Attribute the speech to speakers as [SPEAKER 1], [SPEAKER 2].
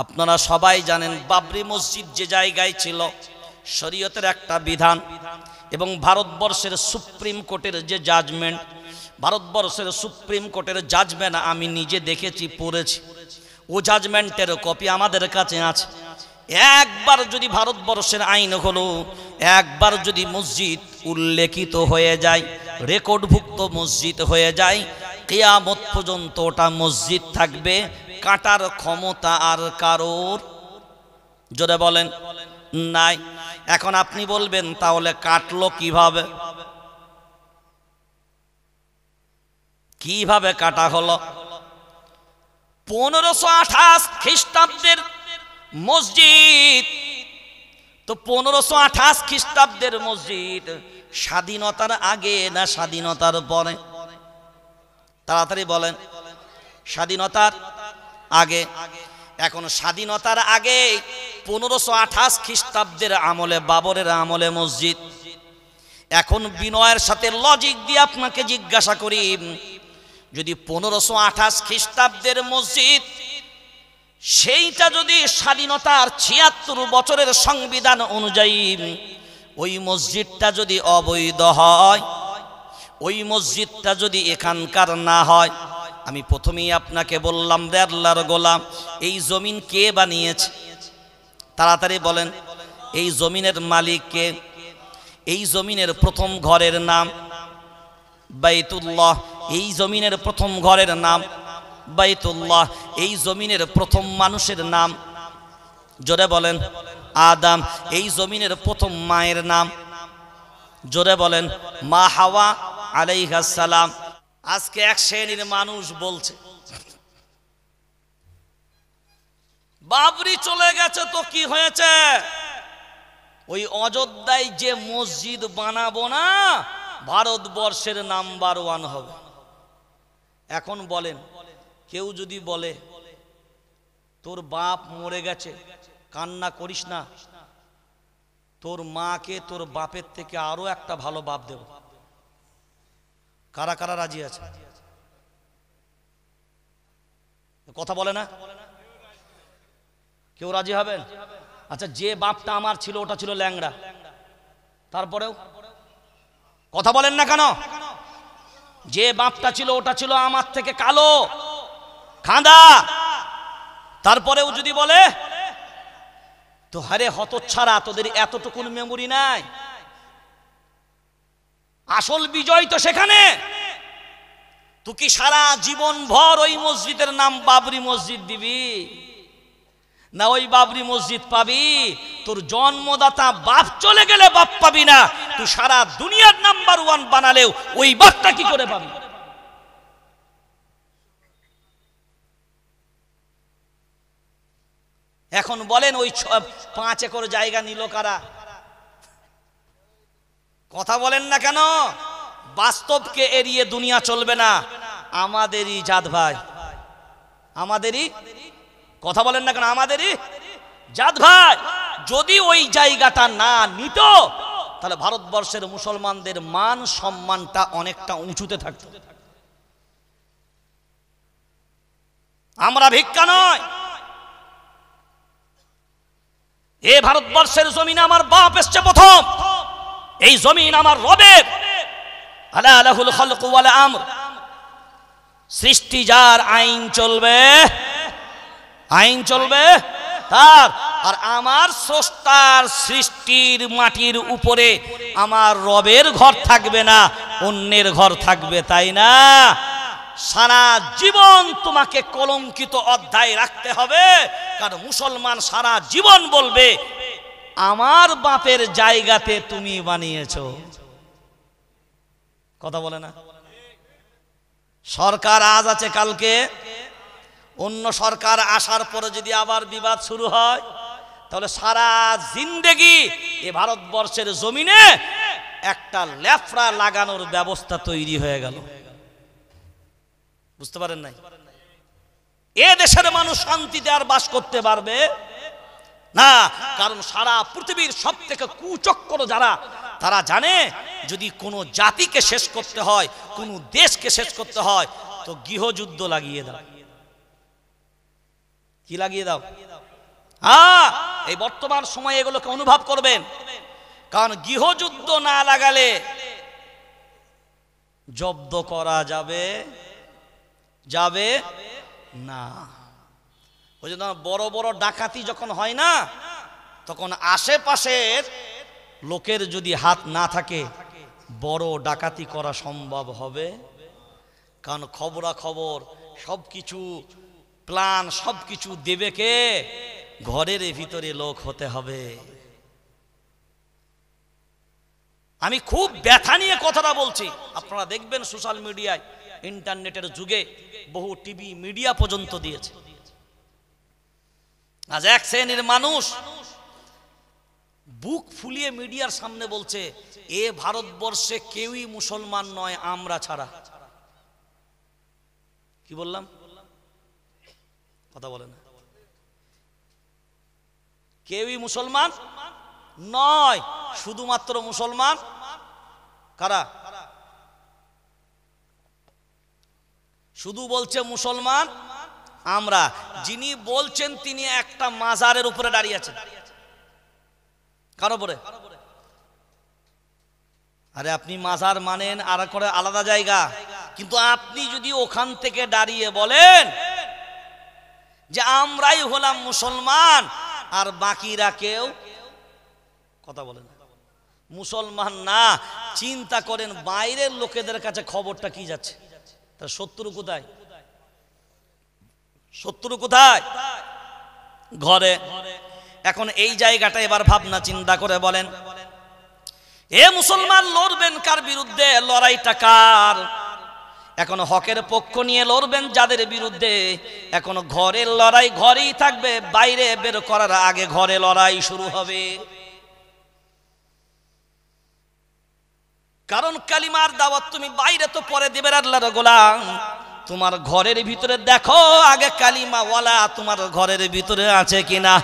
[SPEAKER 1] আপনারা সবাই জানেন বাবরি মসজিদ যে জায়গায় ছিল শরীয়তের একটা বিধান এবং ভারতবর্ষের সুপ্রিম কোর্টের যে জাজমেন্ট ভারতবর্ষের সুপ্রিম কোর্টের জাজমেন্ট আমি নিজে দেখেছি পড়েছি ও জাজমেন্টের কপি আমাদের কাছে আছে একবার যদি ভারতবর্ষের আইন হলো একবার যদি মসজিদ উল্লেখিত হয়ে যায় রেকর্ডভুক্ত মসজিদ হয়ে যায় কেয়ামত পর্যন্ত ওটা মসজিদ থাকবে কাটার ক্ষমতা আর কারোর যদি বলেন নাই এখন আপনি বলবেন তাহলে কাটলো কিভাবে কিভাবে কাটা হলো পনেরোশো আঠাশ খ্রিস্টাব্দের মসজিদ তো পনেরোশো আঠাশ খ্রিস্টাব্দের মসজিদ স্বাধীনতার আগে না স্বাধীনতার পরে তাড়াতাড়ি বলেন স্বাধীনতার আগে এখন স্বাধীনতার আগে পনেরোশো আঠাশ খ্রিস্টাব্দের আমলে বাবরের আমলে মসজিদ এখন বিনয়ের সাথে লজিক দিয়ে আপনাকে জিজ্ঞাসা করি যদি পনেরোশো আঠাশ খ্রিস্টাব্দের মসজিদ সেইটা যদি স্বাধীনতার ছিয়াত্তর বছরের সংবিধান অনুযায়ী ওই মসজিদটা যদি অবৈধ হয় ওই মসজিদটা যদি এখানকার না হয় আমি প্রথমেই আপনাকে বললাম দে আল্লাহর গোলাম এই জমিন কে বানিয়েছে তাড়াতাড়ি বলেন এই জমিনের মালিক কে এই জমিনের প্রথম ঘরের নাম বাইতুল্লাহ এই জমিনের প্রথম ঘরের নাম বাইতুল্লাহ এই জমিনের প্রথম মানুষের নাম জোরে বলেন আদাম এই জমিনের প্রথম মায়ের নাম জোরে বলেন মা হাওয়া আলাইহাসালাম আজকে এক শ্রেণীর মানুষ বলছে বাবরি চলে গেছে তো কি হয়েছে ওই অযোধ্যায় যে মসজিদ বানাবো না ভারতবর্ষের নাম্বার ওয়ান হবে এখন বলেন কেউ যদি বলে তোর বাপ মরে গেছে কান্না করিস না তোর মাকে তোর বাপের থেকে আরো একটা ভালো বাপ দেব কারা কারা রাজি আছে কথা বলে না কেউ রাজি হবেন আচ্ছা যে বাপটা আমার ছিল ওটা ছিল ল্যাংড়া তারপরেও কথা বলেন না কেন যে বাপটা ছিল ওটা ছিল আমার থেকে কালো খাঁদা তারপরেও যদি বলে তো হারে হতচ্ছাড়া তোদের এতটুকুন মেমোরি নাই আসল বিজয় তো সেখানে তুই কি সারা জীবন ভর ওই মসজিদের নাম বাবরি মসজিদ দিবি না ওই বাবরি মসজিদ পাবি তোর জন্মদাতা বাপ চলে গেলে বাপ পাবি না তুই সারা দুনিয়ার নাম্বার ওয়ান বানালেও ওই বাপটা কি করে পাবি এখন বলেন ওই পাঁচ একর জায়গা নিল কারা কথা বলেন না কেন বাস্তবকে এড়িয়ে দুনিয়া চলবে না আমাদেরই জাত ভাই আমাদেরই কথা বলেন না কেন আমাদেরই জাত ভাই যদি ওই জায়গাটা না নিত তাহলে ভারতবর্ষের মুসলমানদের মান সম্মানটা অনেকটা উঁচুতে থাকত আমরা ভিক্ষা নয় এ ভারতবর্ষের জমিনে আমার বাপ এসছে প্রথম এই জমিন আমার রবের আমর সৃষ্টি যার আইন চলবে আইন চলবে তার আর আমার স্রষ্টার সৃষ্টির মাটির উপরে আমার রবের ঘর থাকবে না অন্যের ঘর থাকবে তাই না সারা জীবন তোমাকে কলঙ্কিত অধ্যায় রাখতে হবে কারণ মুসলমান সারা জীবন বলবে আমার বাপের জায়গাতে তুমি বানিয়েছ কথা বলে না সরকার আজ আছে কালকে অন্য সরকার আসার পরে যদি আবার বিবাদ শুরু হয় তাহলে সারা জিন্দেগি এ ভারতবর্ষের জমিনে একটা ল্যাফড়া লাগানোর ব্যবস্থা তৈরি হয়ে গেল বুঝতে পারেন নাই এ দেশের মানুষ শান্তিতে আর বাস করতে পারবে না কারণ সারা পৃথিবীর সব থেকে কুচক্কর যারা তারা জানে যদি কোনো জাতিকে শেষ করতে হয় কোনো দেশকে শেষ করতে হয় তো গৃহযুদ্ধ লাগিয়ে দাও কি লাগিয়ে দাও হ্যাঁ এই বর্তমান সময়ে এগুলোকে অনুভব করবেন কারণ গৃহযুদ্ধ না লাগালে জব্দ করা যাবে যাবে না ওই জন্য বড় বড় ডাকাতি যখন হয় না তখন আশেপাশের লোকের যদি হাত না থাকে বড় ডাকাতি করা সম্ভব হবে কারণ খবরাখবর সব কিছু প্ল্যান সব কিছু দেবে কে ঘরের ভিতরে লোক হতে হবে আমি খুব ব্যথা নিয়ে কথাটা বলছি আপনারা দেখবেন সোশ্যাল মিডিয়ায় ইন্টারনেটের যুগে বহু টিভি মিডিয়া পর্যন্ত দিয়েছে আজ এক শ্রেণীর মানুষ বুক ফুলিয়ে মিডিয়ার সামনে বলছে এ ভারতবর্ষে কেউই মুসলমান নয় আমরা ছাড়া কি বললাম কথা বলে না কেউই মুসলমান নয় শুধুমাত্র মুসলমান কারা শুধু বলছে মুসলমান আমরা যিনি বলছেন তিনি একটা মাজারের উপরে দাঁড়িয়ে আছেন কার আরে আপনি মাজার মানেন আর করে আলাদা জায়গা কিন্তু আপনি যদি ওখান থেকে দাঁড়িয়ে বলেন যে আমরাই হলাম মুসলমান আর বাকিরা কেউ কথা বলেন মুসলমান না চিন্তা করেন বাইরের লোকেদের কাছে খবরটা কি যাচ্ছে তার শত্রু কোথায় শত্রু কোথায় ঘরে এখন এই জায়গাটা এবার ভাবনা চিন্তা করে বলেন এ মুসলমান লড়বেন কার বিরুদ্ধে লড়াইটা কার এখন হকের পক্ষ নিয়ে লড়বেন যাদের বিরুদ্ধে এখন ঘরের লড়াই ঘরেই থাকবে বাইরে বের করার আগে ঘরে লড়াই শুরু হবে কারণ কালিমার দাওয়াত তুমি বাইরে তো পরে দেবের আল্লাহর গোলাম তোমার ঘরের ভিতরে দেখো আগে কালিমাওয়ালা তোমার ঘরের ভিতরে আছে কিনা